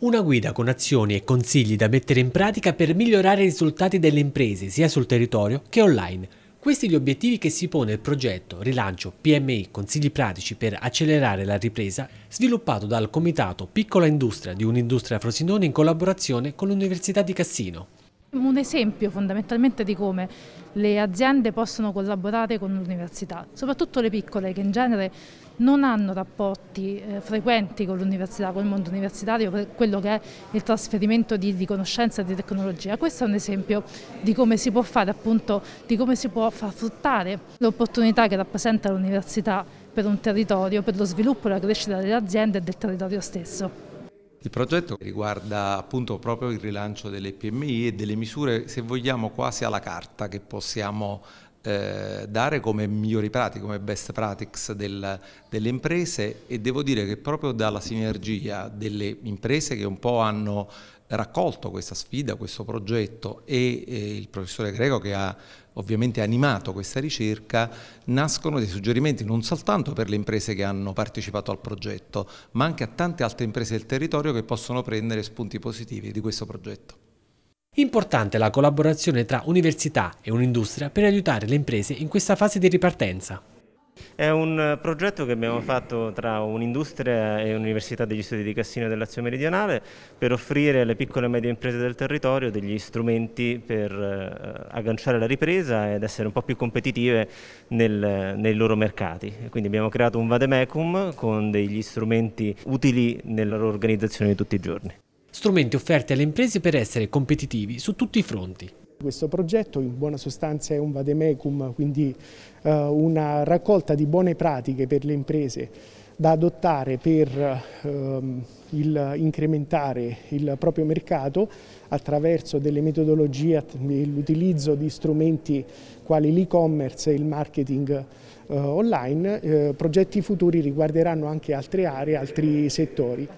Una guida con azioni e consigli da mettere in pratica per migliorare i risultati delle imprese sia sul territorio che online. Questi gli obiettivi che si pone il progetto Rilancio PMI Consigli pratici per accelerare la ripresa, sviluppato dal Comitato Piccola Industria di Un'Industria Frosinone in collaborazione con l'Università di Cassino. Un esempio fondamentalmente di come le aziende possono collaborare con l'università, soprattutto le piccole che in genere non hanno rapporti eh, frequenti con l'università, con il mondo universitario per quello che è il trasferimento di, di, conoscenza e di tecnologia. Questo è un esempio di come si può fare appunto, di come si può far fruttare l'opportunità che rappresenta l'università per un territorio, per lo sviluppo e la crescita delle aziende e del territorio stesso. Il progetto riguarda appunto proprio il rilancio delle PMI e delle misure, se vogliamo, quasi alla carta che possiamo eh, dare come migliori pratiche, come best practices del, delle imprese e devo dire che proprio dalla sinergia delle imprese che un po' hanno raccolto questa sfida, questo progetto e, e eh, il professore Greco che ha ovviamente animato questa ricerca, nascono dei suggerimenti non soltanto per le imprese che hanno partecipato al progetto, ma anche a tante altre imprese del territorio che possono prendere spunti positivi di questo progetto. Importante la collaborazione tra università e un'industria per aiutare le imprese in questa fase di ripartenza. È un eh, progetto che abbiamo fatto tra un'industria e un'università degli studi di Cassino dell'Azio Meridionale per offrire alle piccole e medie imprese del territorio degli strumenti per eh, agganciare la ripresa ed essere un po' più competitive nel, nei loro mercati. Quindi abbiamo creato un vademecum con degli strumenti utili nella loro organizzazione di tutti i giorni. Strumenti offerti alle imprese per essere competitivi su tutti i fronti. Questo progetto in buona sostanza è un vademecum, quindi eh, una raccolta di buone pratiche per le imprese da adottare per ehm, il, incrementare il proprio mercato attraverso delle metodologie e l'utilizzo di strumenti quali l'e-commerce e il marketing eh, online. Eh, progetti futuri riguarderanno anche altre aree, altri settori.